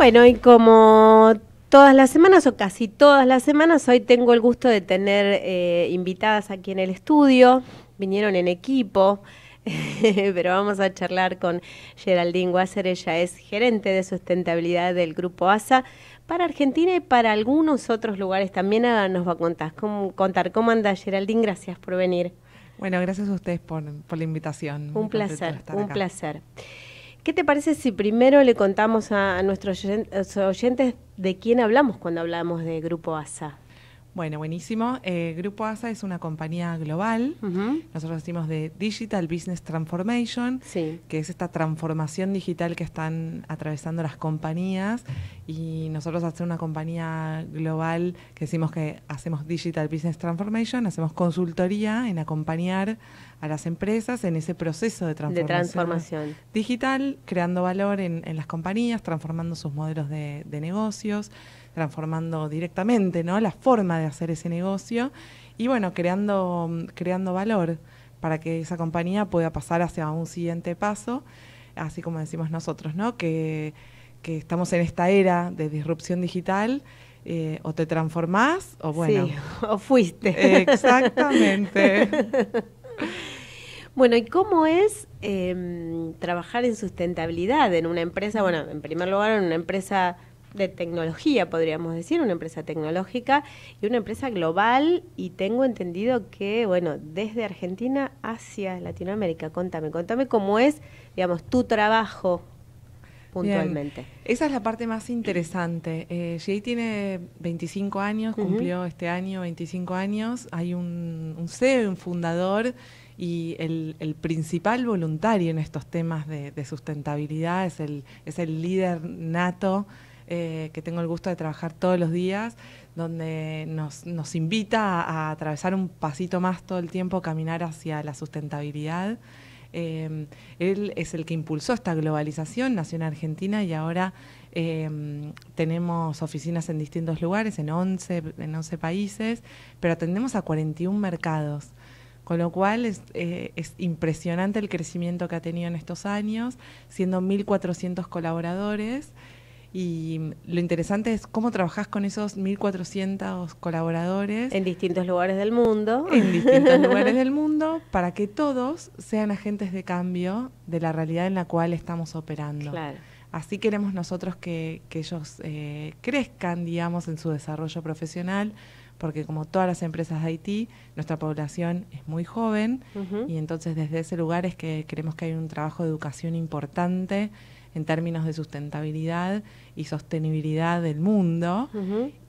Bueno, y como todas las semanas o casi todas las semanas, hoy tengo el gusto de tener eh, invitadas aquí en el estudio, vinieron en equipo. pero vamos a charlar con Geraldine Wasser, ella es gerente de sustentabilidad del grupo ASA para Argentina y para algunos otros lugares también ah, nos va a contar cómo, contar cómo anda Geraldine, gracias por venir. Bueno, gracias a ustedes por, por la invitación. Un placer, un placer. ¿Qué te parece si primero le contamos a nuestros oyentes de quién hablamos cuando hablamos de Grupo ASA? Bueno, buenísimo. Eh, Grupo ASA es una compañía global. Nosotros decimos de Digital Business Transformation, que es esta transformación digital que están atravesando las compañías. Y nosotros hacemos una compañía global que decimos que hacemos Digital Business Transformation, hacemos consultoría en acompañar a las empresas en ese proceso de transformación, digital, creando valor en, las compañías, transformando sus modelos de negocios transformando directamente, ¿no? La forma de hacer ese negocio y bueno, creando, creando valor para que esa compañía pueda pasar hacia un siguiente paso, así como decimos nosotros, ¿no? Que, estamos en esta era de disrupción digital. Eh, o te transformás o bueno. o fuiste. Exactamente. Bueno, ¿y cómo es em, trabajar en sustentabilidad en una empresa? Bueno, en primer lugar, en una empresa de tecnología, podríamos decir, una empresa tecnológica y una empresa global y tengo entendido que, bueno, desde Argentina hacia Latinoamérica, contame, contame cómo es, digamos, tu trabajo puntualmente. Esa es la parte más interesante. Eh, Jay tiene 25 años, cumplió este año 25 años, hay un, CEO, un fundador y el, principal voluntario en estos temas de, sustentabilidad es es el líder nato eh, que tengo el gusto de trabajar todos los días, donde nos, invita a, atravesar un pasito más todo el tiempo, caminar hacia la sustentabilidad. Em, él es el que impulsó esta globalización, nació en Argentina y ahora em, tenemos oficinas en distintos lugares, en 11, en 11 países, pero atendemos a 41 mercados. Con lo cual es, eh, es, impresionante el crecimiento que ha tenido en estos años, siendo 1.400 colaboradores. Y lo interesante es cómo trabajás con esos 1.400 colaboradores. En distintos lugares del mundo. En distintos lugares del mundo, para que todos sean agentes de cambio de la realidad en la cual estamos operando. Así queremos nosotros que, ellos eh, crezcan, digamos, en su desarrollo profesional, porque como todas las empresas de Haití, nuestra población es muy joven y entonces desde ese lugar es que creemos que hay un trabajo de educación importante en términos de sustentabilidad y sostenibilidad del mundo.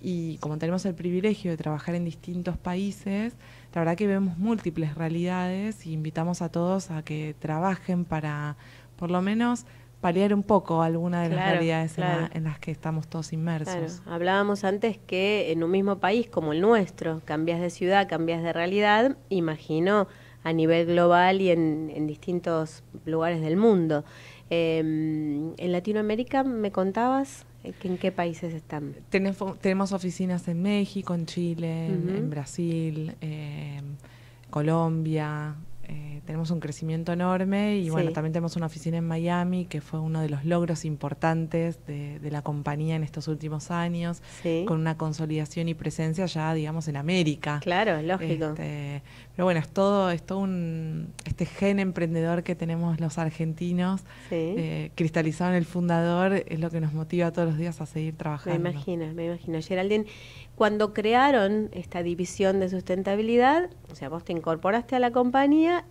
Y como tenemos el privilegio de trabajar en distintos países, la verdad que vemos múltiples realidades y invitamos a todos a que trabajen para, por lo menos, paliar un poco alguna de las realidades en, las que estamos todos inmersos. Hablábamos antes que en un mismo país como el nuestro, cambias de ciudad, cambias de realidad, imagino a nivel global y en distintos lugares del mundo. Em, en Latinoamérica, ¿me contabas eh, que en qué países están? tenemos oficinas en México, en Chile, en, Brasil, em, Colombia, tenemos un crecimiento enorme y bueno, también tenemos una oficina en Miami que fue uno de los logros importantes de, la compañía en estos últimos años, con una consolidación y presencia ya, digamos, en América. Claro, lógico. Este, pero bueno, es todo, es todo un, este gen emprendedor que tenemos los argentinos, eh, cristalizado en el fundador, es lo que nos motiva todos los días a seguir trabajando. Me imagino, me imagino. Geraldine, cuando crearon esta división de sustentabilidad, o sea, vos te incorporaste a la compañía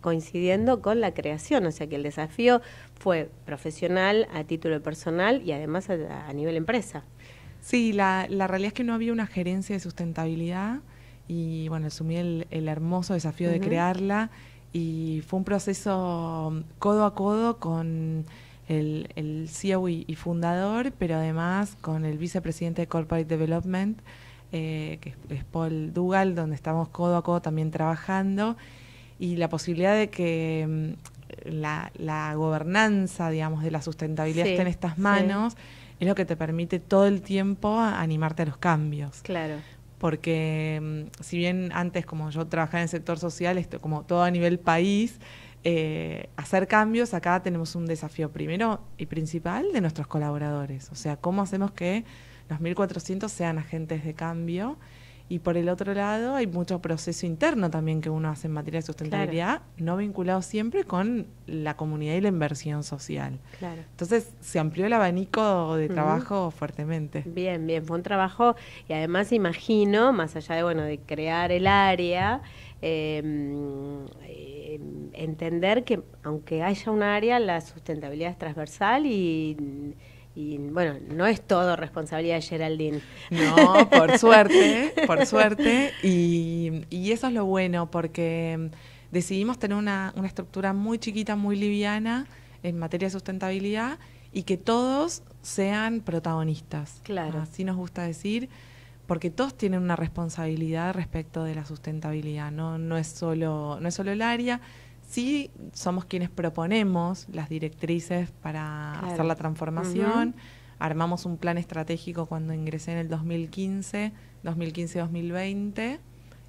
coincidiendo con la creación, o sea que el desafío fue profesional, a título personal y además a, nivel empresa. Sí, la, realidad es que no había una gerencia de sustentabilidad y bueno, asumí el, hermoso desafío de crearla y fue un proceso um, codo a codo con el, el CEO y, fundador, pero además con el vicepresidente de Corporate Development, eh, que es Paul Dugal, donde estamos codo a codo también trabajando y la posibilidad de que mm, la, gobernanza, digamos, de la sustentabilidad esté en estas manos, es lo que te permite todo el tiempo animarte a los cambios. Claro. Porque mm, si bien antes, como yo trabajaba en el sector social, esto como todo a nivel país, eh, hacer cambios, acá tenemos un desafío primero y principal de nuestros colaboradores. O sea, cómo hacemos que los 1.400 sean agentes de cambio y por el otro lado, hay mucho proceso interno también que uno hace en materia de sustentabilidad, no vinculado siempre con la comunidad y la inversión social. Entonces, se amplió el abanico de trabajo fuertemente. Bien, bien, fue un trabajo y además imagino, más allá de bueno, de crear el área, em, em, entender que aunque haya un área, la sustentabilidad es transversal y y bueno, no es todo responsabilidad de Geraldine. No, por suerte, por suerte. Y, eso es lo bueno, porque decidimos tener una, una estructura muy chiquita, muy liviana en materia de sustentabilidad y que todos sean protagonistas. Claro. Así nos gusta decir, porque todos tienen una responsabilidad respecto de la sustentabilidad, no, no, es, solo, no es solo el área sí somos quienes proponemos las directrices para hacer la transformación. Armamos un plan estratégico cuando ingresé en el 2015, 2015-2020,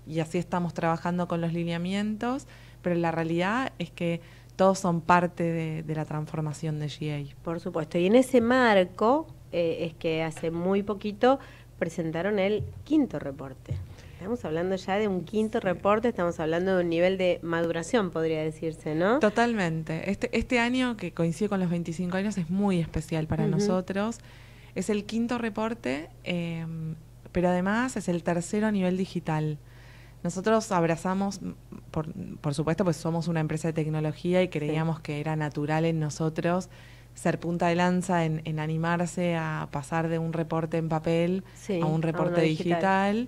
y así estamos trabajando con los lineamientos, pero la realidad es que todos son parte de, la transformación de GA. Por supuesto, y en ese marco eh, es que hace muy poquito presentaron el quinto reporte. Estamos hablando ya de un quinto reporte, estamos hablando de un nivel de maduración, podría decirse, ¿no? Totalmente. Este, este año, que coincide con los 25 años, es muy especial para nosotros. Es el quinto reporte, em, pero además es el tercero a nivel digital. Nosotros abrazamos, por, supuesto, pues somos una empresa de tecnología y creíamos que era natural en nosotros ser punta de lanza en, en animarse a pasar de un reporte en papel a un reporte digital.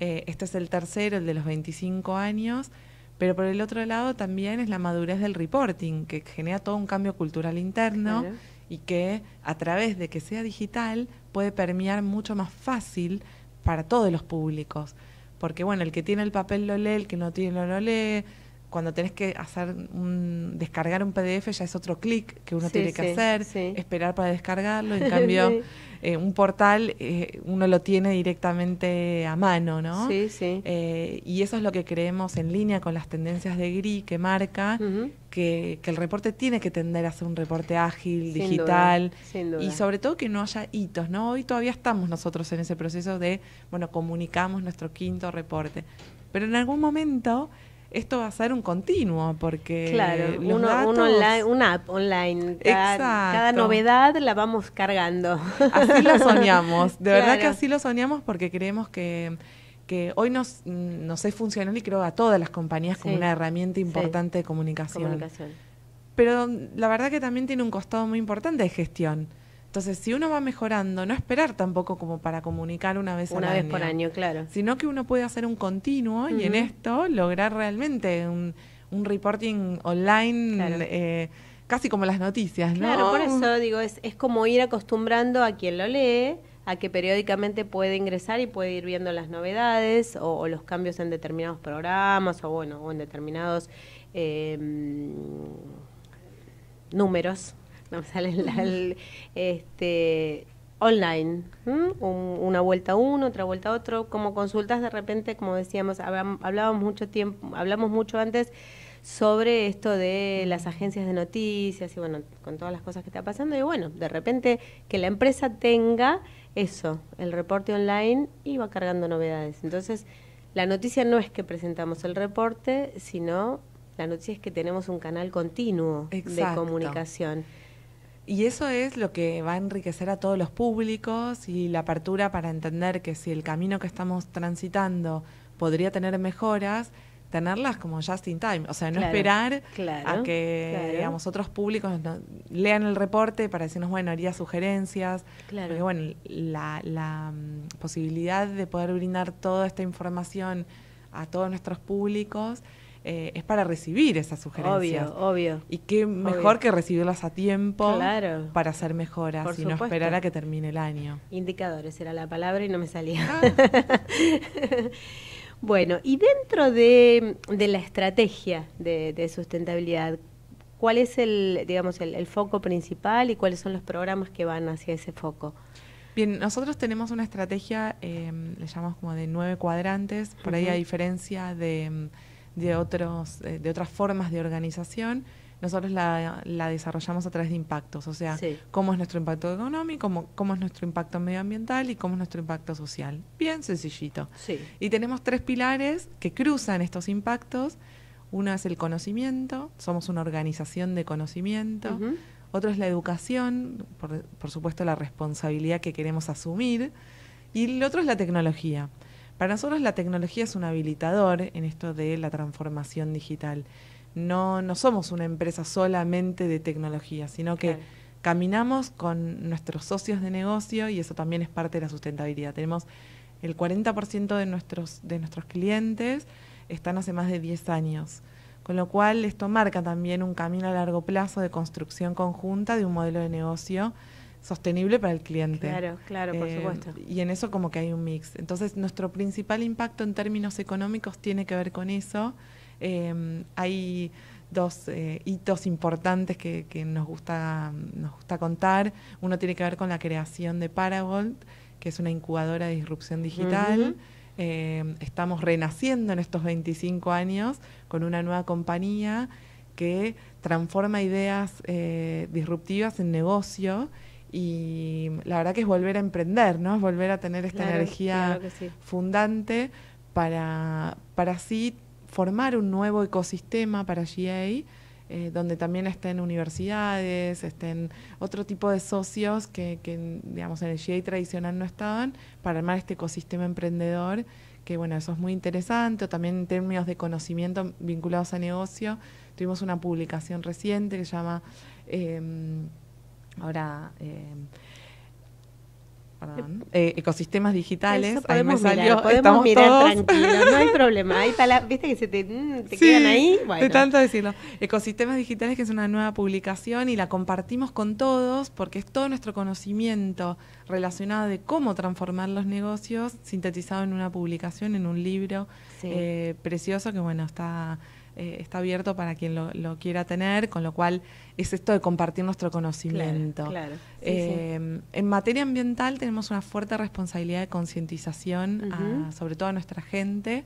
Eh, este es el tercero, el de los 25 años. Pero por el otro lado también es la madurez del reporting, que genera todo un cambio cultural interno y que a través de que sea digital puede permear mucho más fácil para todos los públicos. Porque bueno, el que tiene el papel lo lee, el que no tiene no lo lee cuando tenés que hacer un, descargar un PDF ya es otro clic que uno tiene que hacer, esperar para descargarlo, en cambio eh, un portal eh, uno lo tiene directamente a mano, ¿no? Sí, sí. Eh, y eso es lo que creemos en línea con las tendencias de GRI que marca, que, el reporte tiene que tender a ser un reporte ágil, digital, y sobre todo que no haya hitos, ¿no? Hoy todavía estamos nosotros en ese proceso de, bueno, comunicamos nuestro quinto reporte, pero en algún momento esto va a ser un continuo, porque datos... una app online. Cada, novedad la vamos cargando. Así lo soñamos, de verdad que así lo soñamos porque creemos que, que hoy nos, nos es funcional y creo a todas las compañías como una herramienta importante de comunicación. Pero la verdad que también tiene un costado muy importante de gestión entonces, si uno va mejorando, no esperar tampoco como para comunicar una vez una vez por año, claro. Sino que uno puede hacer un continuo y en esto lograr realmente un, reporting online eh, casi como las noticias, ¿no? Claro, por eso digo, es, es como ir acostumbrando a quien lo lee a que periódicamente puede ingresar y puede ir viendo las novedades o, los cambios en determinados programas o bueno, o en determinados eh, números vamos a este, online, una vuelta a uno, otra vuelta a otro, como consultas de repente, como decíamos, hablábamos mucho tiempo, hablamos mucho antes sobre esto de las agencias de noticias y bueno, con todas las cosas que está pasando y bueno, de repente que la empresa tenga eso, el reporte online y va cargando novedades. Entonces, la noticia no es que presentamos el reporte, sino la noticia es que tenemos un canal continuo de comunicación. Y eso es lo que va a enriquecer a todos los públicos y la apertura para entender que si el camino que estamos transitando podría tener mejoras, tenerlas como just in time. O sea, no esperar a que digamos, otros públicos lean el reporte para decirnos, bueno, haría sugerencias. Porque, bueno, la, mm, posibilidad de poder brindar toda esta información a todos nuestros públicos eh, es para recibir esas sugerencias. Obvio, obvio. Y qué mejor que recibirlas a tiempo para hacer mejoras y no esperar a que termine el año. Indicadores era la palabra y no me salía. Ah. bueno, y dentro de, la estrategia de, sustentabilidad, ¿cuál es el, digamos, el, foco principal y cuáles son los programas que van hacia ese foco? Bien, nosotros tenemos una estrategia, eh, le llamamos como de nueve cuadrantes, por ahí a diferencia de de, otros, eh, de otras formas de organización, nosotros la, desarrollamos a través de impactos, o sea, cómo es nuestro impacto económico, cómo, es nuestro impacto medioambiental y cómo es nuestro impacto social. Bien sencillito. Sí. Y tenemos tres pilares que cruzan estos impactos. Uno es el conocimiento, somos una organización de conocimiento. Otro es la educación, por supuesto la responsabilidad que queremos asumir. Y el otro es la tecnología. Para nosotros la tecnología es un habilitador en esto de la transformación digital. No, no somos una empresa solamente de tecnología, sino que caminamos con nuestros socios de negocio y eso también es parte de la sustentabilidad. Tenemos el 40% de nuestros, de nuestros clientes están hace más de 10 años, con lo cual esto marca también un camino a largo plazo de construcción conjunta de un modelo de negocio sostenible para el cliente. Claro, claro, por eh, supuesto. Y en eso como que hay un mix. Entonces nuestro principal impacto en términos económicos tiene que ver con eso. Em, hay dos eh, hitos importantes que, nos, gusta, nos gusta contar. Uno tiene que ver con la creación de Paragold, que es una incubadora de disrupción digital. Em, estamos renaciendo en estos 25 años con una nueva compañía que transforma ideas eh, disruptivas en negocio y la verdad que es volver a emprender, ¿no? Es volver a tener esta energía fundante para, para así formar un nuevo ecosistema para GA, eh, donde también estén universidades, estén otro tipo de socios que, digamos, en el GA tradicional no estaban, para armar este ecosistema emprendedor, que bueno, eso es muy interesante, o también en términos de conocimiento vinculados a negocio, tuvimos una publicación reciente que se llama... Eh, ahora eh, eh, ecosistemas digitales. Además ahí podemos mirar no hay problema. viste que se te, mm, quedan ahí. Bueno. tanto decirlo. Ecosistemas digitales, que es una nueva publicación y la compartimos con todos porque es todo nuestro conocimiento relacionado de cómo transformar los negocios sintetizado en una publicación, en un libro eh, precioso que, bueno, está eh, está abierto para quien lo, quiera tener, con lo cual es esto de compartir nuestro conocimiento. Eh, en materia ambiental tenemos una fuerte responsabilidad de concientización, ah, sobre todo a nuestra gente.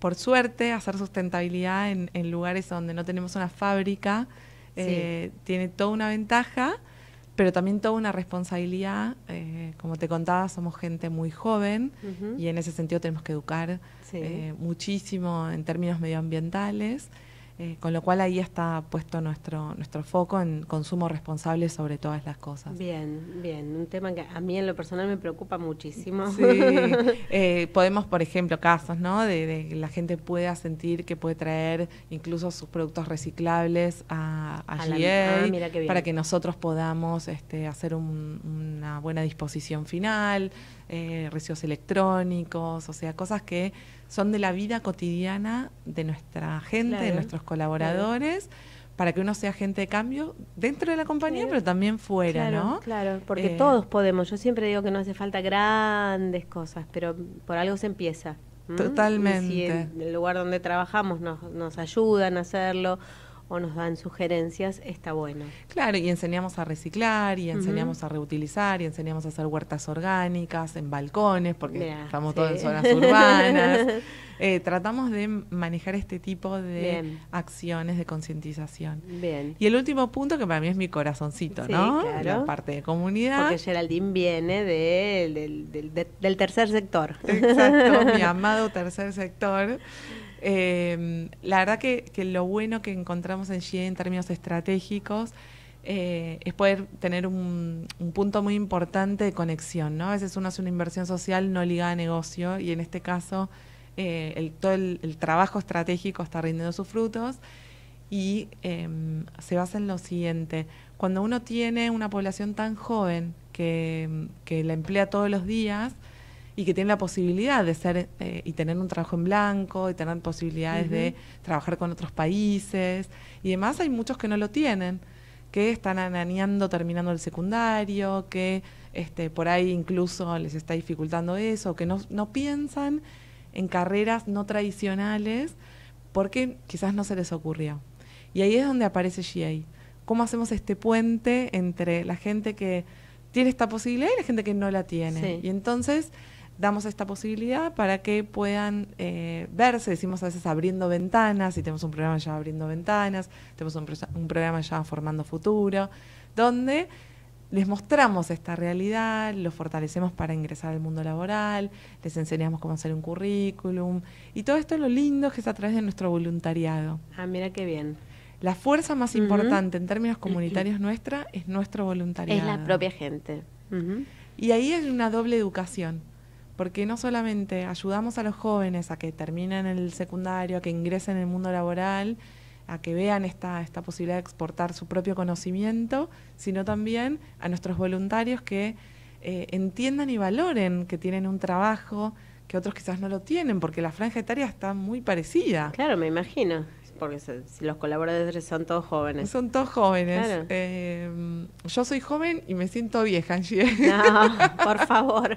Por suerte, hacer sustentabilidad en, lugares donde no tenemos una fábrica eh, tiene toda una ventaja pero también toda una responsabilidad. Eh, como te contaba, somos gente muy joven y en ese sentido tenemos que educar eh, muchísimo en términos medioambientales. Eh, con lo cual ahí está puesto nuestro, nuestro foco en consumo responsable sobre todas las cosas. Bien, bien, un tema que a mí en lo personal me preocupa muchísimo. Sí. Eh, podemos, por ejemplo, casos, ¿no? De, que la gente pueda sentir que puede traer incluso sus productos reciclables a, a, ah, para que nosotros podamos este, hacer una buena disposición final eh, electrónicos, o sea, cosas que son de la vida cotidiana de nuestra gente, de nuestros colaboradores. Para que uno sea gente de cambio dentro de la compañía, pero también fuera, ¿no? Claro, porque eh, todos podemos. Yo siempre digo que no hace falta grandes cosas, pero por algo se empieza. Totalmente. el, el lugar donde trabajamos nos, nos ayudan a hacerlo, o nos dan sugerencias, está bueno. Claro, y enseñamos a reciclar, y enseñamos a reutilizar, y enseñamos a hacer huertas orgánicas en balcones, porque estamos todos en zonas urbanas. Eh, tratamos de manejar este tipo de acciones de concientización. Bien. Y el último punto, que para mí es mi corazoncito, ¿no? La parte de comunidad. Porque Geraldine viene de, del tercer sector. Exacto, mi amado tercer sector. Em, la verdad que, lo bueno que encontramos en GIE en términos estratégicos eh, es poder tener un, punto muy importante de conexión, ¿no? A veces uno hace una inversión social no ligada a negocio y en este caso eh, todo el, trabajo estratégico está rindiendo sus frutos y em, se basa en lo siguiente, cuando uno tiene una población tan joven que la emplea todos los días, y que tienen la posibilidad de ser eh, y tener un trabajo en blanco y tener posibilidades de trabajar con otros países y además hay muchos que no lo tienen, que están ananeando terminando el secundario, que este, por ahí incluso les está dificultando eso, que no, piensan en carreras no tradicionales porque quizás no se les ocurrió. Y ahí es donde aparece GA. ¿Cómo hacemos este puente entre la gente que tiene esta posibilidad y la gente que no la tiene? Y entonces damos esta posibilidad para que puedan eh, verse, decimos a veces abriendo ventanas, y tenemos un programa ya abriendo ventanas, tenemos un, programa ya formando futuro, donde les mostramos esta realidad, los fortalecemos para ingresar al mundo laboral, les enseñamos cómo hacer un currículum, y todo esto lo lindo que es a través de nuestro voluntariado. Ah, mira qué bien. La fuerza más importante en términos comunitarios nuestra es nuestro voluntariado. Es la propia gente. Y ahí hay una doble educación porque no solamente ayudamos a los jóvenes a que terminen el secundario, a que ingresen en el mundo laboral, a que vean esta, esta posibilidad de exportar su propio conocimiento, sino también a nuestros voluntarios que eh, entiendan y valoren que tienen un trabajo que otros quizás no lo tienen, porque la franja etaria está muy parecida. Claro, me imagino porque los colaboradores son todos jóvenes. Son todos jóvenes. Eh, yo soy joven y me siento vieja, No, por favor.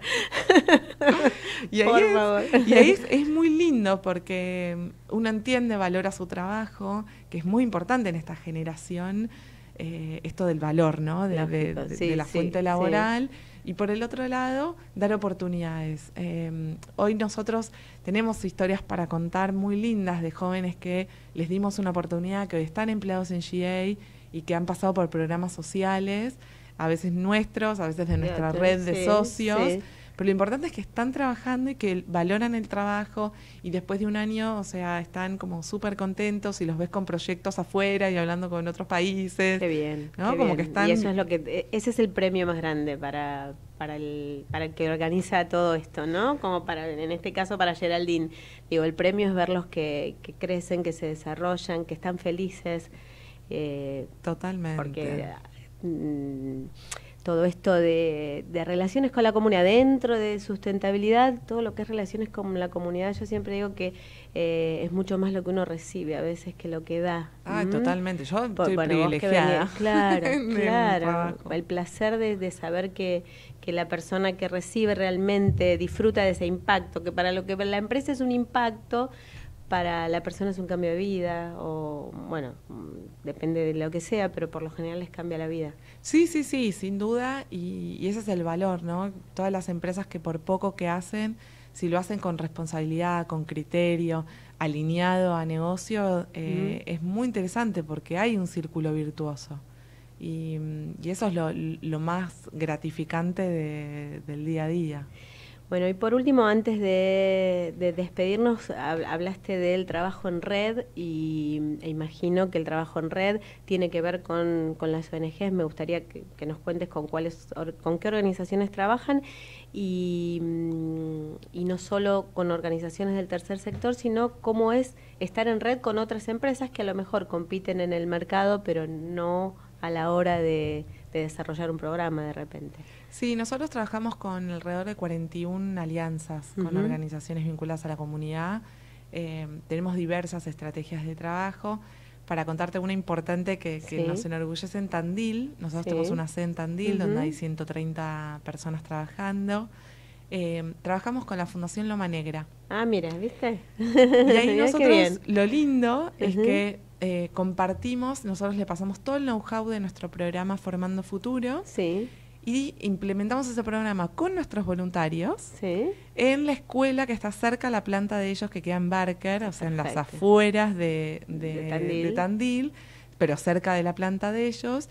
y por favor. Y ahí es, muy lindo porque uno entiende, valora su trabajo, que es muy importante en esta generación eh, esto del valor, ¿no? De la, fuente laboral. Y por el otro lado, dar oportunidades. Em, hoy nosotros tenemos historias para contar muy lindas de jóvenes que les dimos una oportunidad, que hoy están empleados en GA y que han pasado por programas sociales, a veces nuestros, a veces de nuestra red de socios. Pero lo importante es que están trabajando y que valoran el trabajo y después de un año, o sea, están como súper contentos y los ves con proyectos afuera y hablando con otros países. Qué bien. ¿no? como que están... Y eso es lo que, e, ese es el premio más grande para, para el, para el que organiza todo esto, ¿no? Como para, en este caso para Geraldine. Digo, el premio es verlos que, que crecen, que se desarrollan, que están felices. Eh, Totalmente. Porque mm, todo esto de, relaciones con la comunidad, dentro de sustentabilidad, todo lo que es relaciones con la comunidad, yo siempre digo que eh, es mucho más lo que uno recibe a veces que lo que da. Ah, totalmente, yo pues, estoy privilegiada. claro, claro, el placer de, saber que, la persona que recibe realmente disfruta de ese impacto, que para lo que la empresa es un impacto, para la persona es un cambio de vida o bueno, depende de lo que sea, pero por lo general les cambia la vida. Sí, sí, sí, sin duda y, ese es el valor, ¿no? Todas las empresas que por poco que hacen, si lo hacen con responsabilidad, con criterio, alineado a negocio, eh, es muy interesante porque hay un círculo virtuoso. Y, mm, eso es lo, más gratificante del día a día. Bueno, y por último, antes de, despedirnos, hablaste del trabajo en red y e imagino que el trabajo en red tiene que ver con, las ONGs. Me gustaría que, nos cuentes con cuáles, con qué organizaciones trabajan mm, y, no solo con organizaciones del tercer sector, sino cómo es estar en red con otras empresas que a lo mejor compiten en el mercado, pero no a la hora de desarrollar un programa de repente. Sí, nosotros trabajamos con alrededor de 41 alianzas con organizaciones vinculadas a la comunidad. Eh, tenemos diversas estrategias de trabajo. Para contarte una importante que, nos enorgullece en Tandil, nosotros tenemos una sede en Tandil donde hay 130 personas trabajando. Eh, trabajamos con la Fundación Loma Negra. Ah, mira, ¿viste? Y ahí nosotros, lo lindo es que eh, compartimos, nosotros le pasamos todo el know-how de nuestro programa Formando Futuro. Sí y implementamos ese programa con nuestros voluntarios en la escuela que está cerca a la planta de ellos que queda en Barker, o sea, en las afueras de, Tandil. pero cerca de la planta de ellos,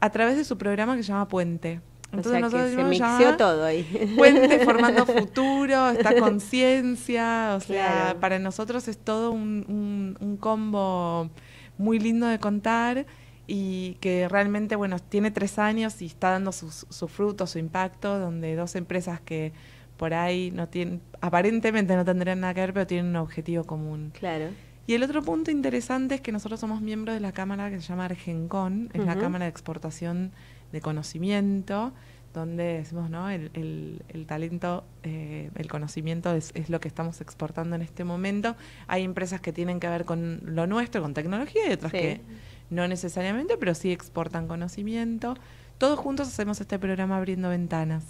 a través de su programa que se llama Puente. Entonces se todo ahí. Puente formando futuro, esta conciencia, o sea, para nosotros es todo un, un combo muy lindo de contar y que realmente, bueno, tiene tres años y está dando sus su fruto, su impacto, donde dos empresas que por ahí no tienen, aparentemente no tendrían nada que ver, pero tienen un objetivo común. Claro. Y el otro punto interesante es que nosotros somos miembros de la Cámara que se llama Argencon, es la Cámara de Exportación de Conocimiento, donde decimos, ¿no? El, talento, eh, el conocimiento es, lo que estamos exportando en este momento. Hay empresas que tienen que ver con lo nuestro, con tecnología, y otras que no necesariamente, pero sí exportan conocimiento. Todos juntos hacemos este programa Abriendo Ventanas.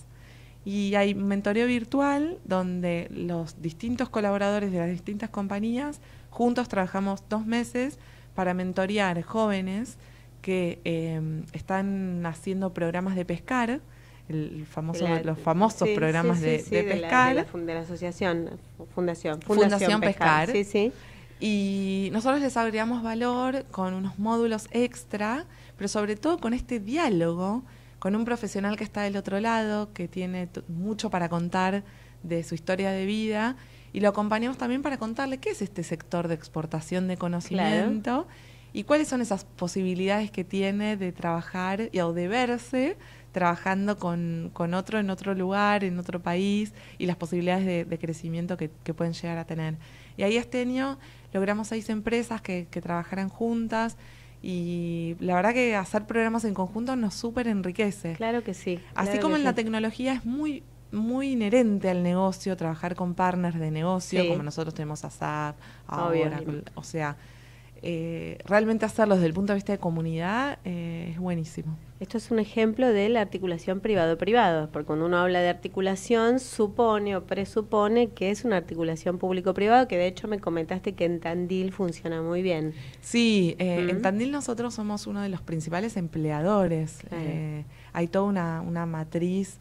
Y hay mentoreo virtual donde los distintos colaboradores de las distintas compañías juntos trabajamos dos meses para mentorear jóvenes que em, están haciendo programas de pescar, el famoso, los famosos programas de, pescar. la, asociación, fundación, fundación, fundación pescar. pescar. Sí, sí y nosotros les agregamos valor con unos módulos extra, pero sobre todo con este diálogo con un profesional que está del otro lado, que tiene mucho para contar de su historia de vida, y lo acompañamos también para contarle qué es este sector de exportación de conocimiento y cuáles son esas posibilidades que tiene de trabajar y, o de verse trabajando con, otro en otro lugar, en otro país, y las posibilidades de, crecimiento que, pueden llegar a tener. Y ahí este logramos seis empresas que, que trabajaran juntas. Y la verdad que hacer programas en conjunto nos súper enriquece. Claro que sí. Así como en la tecnología es muy, muy inherente al negocio, trabajar con partners de negocio, como nosotros tenemos a SAP, a Oracle, o sea, eh, realmente hacerlo desde el punto de vista de comunidad eh, es buenísimo. Esto es un ejemplo de la articulación privado-privado, porque cuando uno habla de articulación supone o presupone que es una articulación público-privado, que de hecho me comentaste que en Tandil funciona muy bien. Sí, eh, en Tandil nosotros somos uno de los principales empleadores. hay toda una, matriz.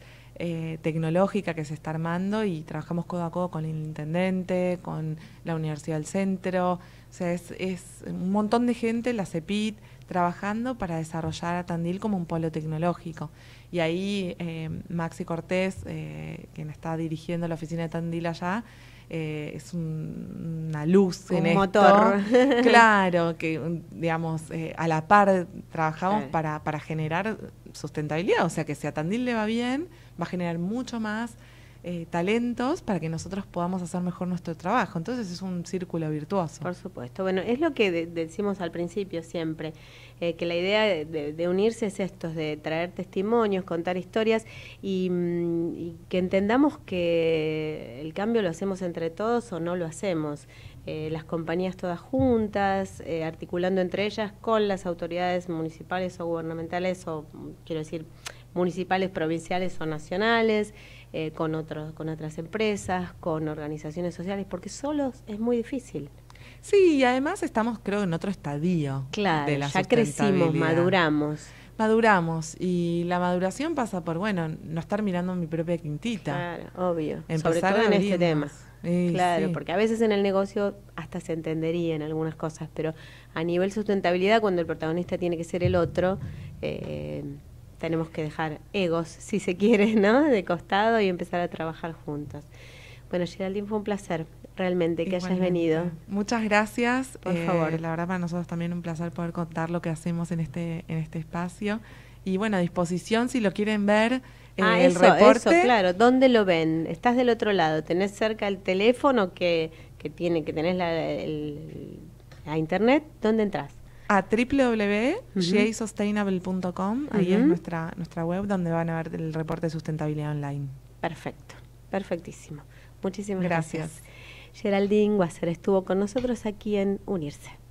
tecnológica que se está armando y trabajamos codo a codo con el intendente, con la Universidad del Centro, o sea, es, es un montón de gente, la CEPIT, trabajando para desarrollar a Tandil como un polo tecnológico. Y ahí eh, Maxi Cortés, eh, quien está dirigiendo la oficina de Tandil allá, eh, es una luz un motor. claro, que digamos, a la par trabajamos para, para generar sustentabilidad. O sea, que si a Tandil le va bien, va a generar mucho más eh, talentos para que nosotros podamos hacer mejor nuestro trabajo. Entonces es un círculo virtuoso. Por supuesto. Bueno, es lo que decimos al principio siempre, eh, que la idea de, unirse es esto, de traer testimonios, contar historias mm, y, que entendamos que el cambio lo hacemos entre todos o no lo hacemos. Eh, las compañías todas juntas, articulando entre ellas con las autoridades municipales o gubernamentales o, mm, quiero decir, municipales, provinciales o nacionales. Eh, con, otros, con otras empresas, con organizaciones sociales, porque solos es muy difícil. Sí, y además estamos creo en otro estadio. Claro, de la ya crecimos, maduramos. Maduramos y la maduración pasa por, bueno, no estar mirando mi propia quintita. Claro, obvio. Empezar en este tema. claro, porque a veces en el negocio hasta se entenderían algunas cosas, pero a nivel sustentabilidad, cuando el protagonista tiene que ser el otro, eh, tenemos que dejar egos, si se quiere, ¿no? De costado y empezar a trabajar juntos. Bueno, Geraldine, fue un placer realmente que hayas venido. Muchas gracias. Por eh, favor. La verdad, para nosotros también un placer poder contar lo que hacemos en este, en este espacio. Y bueno, a disposición, si lo quieren ver, en eh, ah, el reporte. claro. ¿Dónde lo ven? ¿Estás del otro lado? ¿Tenés cerca el teléfono que, tiene, que tenés la, la internet? ¿Dónde entras? a ahí es nuestra, nuestra web donde van a ver el reporte de sustentabilidad online. Perfecto, perfectísimo. Muchísimas gracias. gracias. Geraldine Wasser estuvo con nosotros aquí en Unirse.